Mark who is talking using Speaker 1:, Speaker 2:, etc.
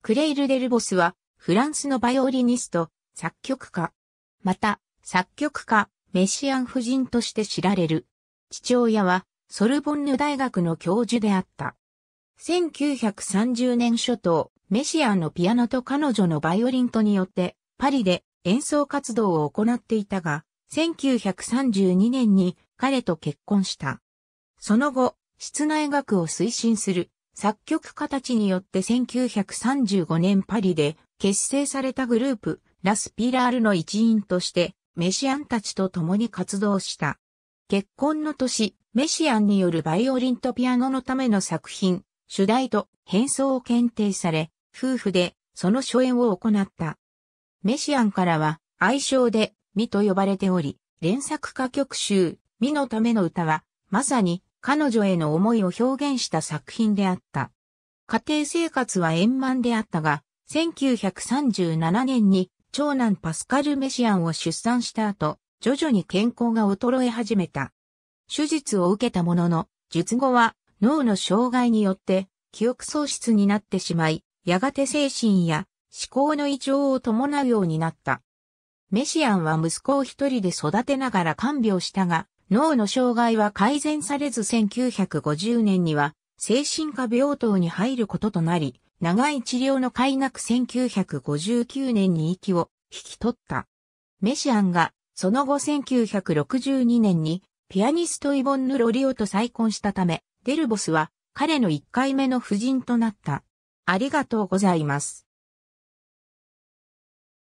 Speaker 1: クレイル・デルボスは、フランスのバイオリニスト、作曲家。また、作曲家、メシアン夫人として知られる。父親は、ソルボンヌ大学の教授であった。1930年初頭、メシアンのピアノと彼女のバイオリンとによって、パリで演奏活動を行っていたが、1932年に彼と結婚した。その後、室内楽を推進する作曲家たちによって1935年パリで結成されたグループ、ラスピラールの一員として、メシアンたちと共に活動した。結婚の年、メシアンによるバイオリンとピアノのための作品、主題と変装を検定され、夫婦でその初演を行った。メシアンからは愛称でミと呼ばれており、連作歌曲集、ミのための歌は、まさに彼女への思いを表現した作品であった。家庭生活は円満であったが、1937年に長男パスカル・メシアンを出産した後、徐々に健康が衰え始めた。手術を受けたものの、術後は脳の障害によって記憶喪失になってしまい、やがて精神や思考の異常を伴うようになった。メシアンは息子を一人で育てながら看病したが、脳の障害は改善されず1950年には精神科病棟に入ることとなり、長い治療の開学1959年に息を引き取った。メシアンがその後1962年にピアニストイボンヌ・ロリオと再婚したため、デルボスは彼の1回目の夫人となった。ありがとうございます。